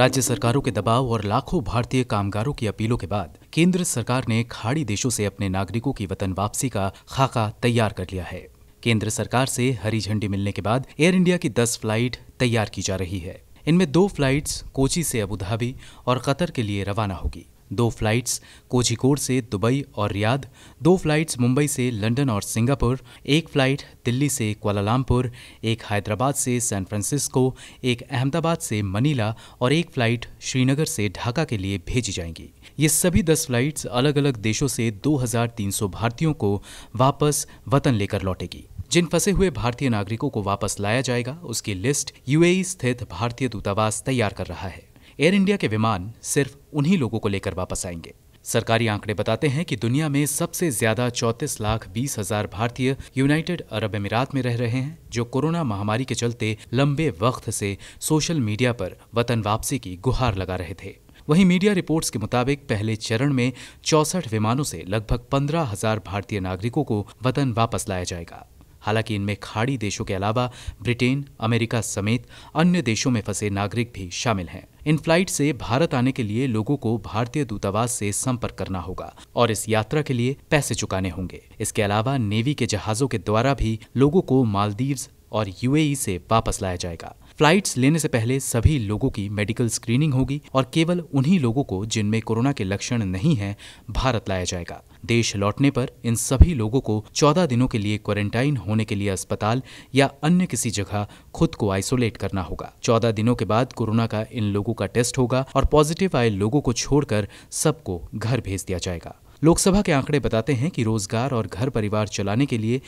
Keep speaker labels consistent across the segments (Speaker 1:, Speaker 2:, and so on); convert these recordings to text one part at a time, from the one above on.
Speaker 1: राज्य सरकारों के दबाव और लाखों भारतीय कामगारों की अपीलों के बाद केंद्र सरकार ने खाड़ी देशों से अपने नागरिकों की वतन वापसी का खाका तैयार कर लिया है केंद्र सरकार से हरी झंडी मिलने के बाद एयर इंडिया की दस फ्लाइट तैयार की जा रही है इनमें दो फ्लाइट्स कोची से अबू धाबी और कतर के लिए रवाना होगी दो फ्लाइट्स कोझिकोड से दुबई और रियाद दो फ्लाइट्स मुंबई से लंदन और सिंगापुर एक फ्लाइट दिल्ली से क्वालामपुर एक हैदराबाद से सैन फ्रांसिस्को एक अहमदाबाद से मनीला और एक फ्लाइट श्रीनगर से ढाका के लिए भेजी जाएंगी ये सभी दस फ्लाइट्स अलग अलग देशों से 2,300 भारतीयों को वापस वतन लेकर लौटेगी जिन फंसे हुए भारतीय नागरिकों को वापस लाया जाएगा उसकी लिस्ट यूएई e स्थित भारतीय दूतावास तैयार कर रहा है एयर इंडिया के विमान सिर्फ उन्हीं लोगों को लेकर वापस आएंगे सरकारी आंकड़े बताते हैं कि दुनिया में सबसे ज्यादा चौंतीस लाख बीस हजार भारतीय यूनाइटेड अरब अमीरात में रह रहे हैं जो कोरोना महामारी के चलते लंबे वक्त से सोशल मीडिया पर वतन वापसी की गुहार लगा रहे थे वहीं मीडिया रिपोर्ट्स के मुताबिक पहले चरण में चौसठ विमानों से लगभग पंद्रह हजार भारतीय नागरिकों को वतन वापस लाया जाएगा हालांकि इनमें खाड़ी देशों के अलावा ब्रिटेन अमेरिका समेत अन्य देशों में फंसे नागरिक भी शामिल हैं इन फ्लाइट से भारत आने के लिए लोगों को भारतीय दूतावास से संपर्क करना होगा और इस यात्रा के लिए पैसे चुकाने होंगे इसके अलावा नेवी के जहाजों के द्वारा भी लोगों को मालदीव्स और यूएई से वापस लाया जाएगा फ्लाइट्स लेने से पहले सभी लोगों की मेडिकल स्क्रीनिंग होगी और केवल उन्हीं लोगों को जिनमें कोरोना के लक्षण नहीं है भारत लाया जाएगा देश लौटने पर इन सभी लोगों को 14 दिनों के लिए क्वारंटाइन होने के लिए अस्पताल या अन्य किसी जगह खुद को आइसोलेट करना होगा 14 दिनों के बाद कोरोना का इन लोगों का टेस्ट होगा और पॉजिटिव आए लोगों को छोड़कर सबको घर भेज दिया जाएगा लोकसभा के आंकड़े बताते हैं कि रोजगार और घर परिवार चलाने के लिए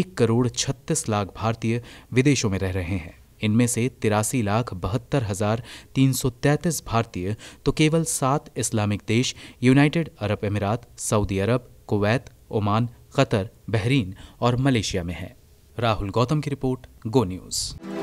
Speaker 1: एक करोड़ छत्तीस लाख भारतीय विदेशों में रह रहे हैं इनमें से तिरासी लाख बहत्तर हजार तीन सौ तैंतीस भारतीय तो केवल सात इस्लामिक देश United Arab Emirates Saudi Arab Kuwait Oman Qatar Bahrain और मलेशिया में हैं राहुल गौतम की रिपोर्ट गो न्यूज़